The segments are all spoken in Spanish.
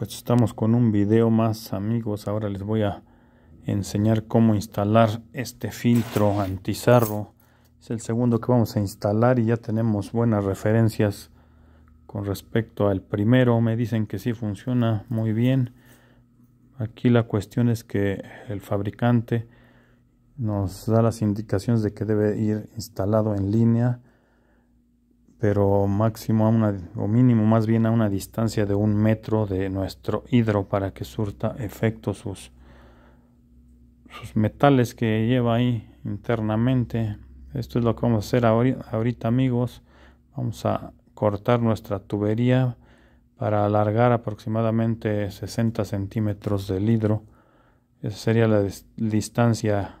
pues estamos con un video más amigos ahora les voy a enseñar cómo instalar este filtro antizarro es el segundo que vamos a instalar y ya tenemos buenas referencias con respecto al primero me dicen que sí funciona muy bien aquí la cuestión es que el fabricante nos da las indicaciones de que debe ir instalado en línea pero máximo a una, o mínimo más bien a una distancia de un metro de nuestro hidro para que surta efecto sus, sus metales que lleva ahí internamente. Esto es lo que vamos a hacer ahorita amigos. Vamos a cortar nuestra tubería para alargar aproximadamente 60 centímetros del hidro. Esa sería la distancia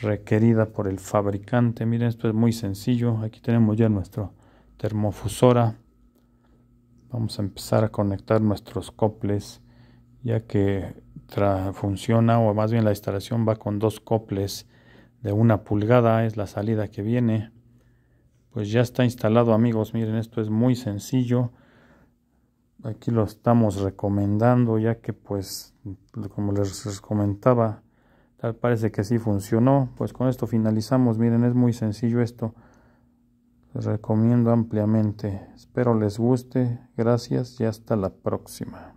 requerida por el fabricante. Miren, esto es muy sencillo. Aquí tenemos ya nuestro termofusora vamos a empezar a conectar nuestros coples ya que funciona o más bien la instalación va con dos coples de una pulgada es la salida que viene pues ya está instalado amigos miren esto es muy sencillo aquí lo estamos recomendando ya que pues como les comentaba tal parece que sí funcionó pues con esto finalizamos miren es muy sencillo esto recomiendo ampliamente. Espero les guste. Gracias y hasta la próxima.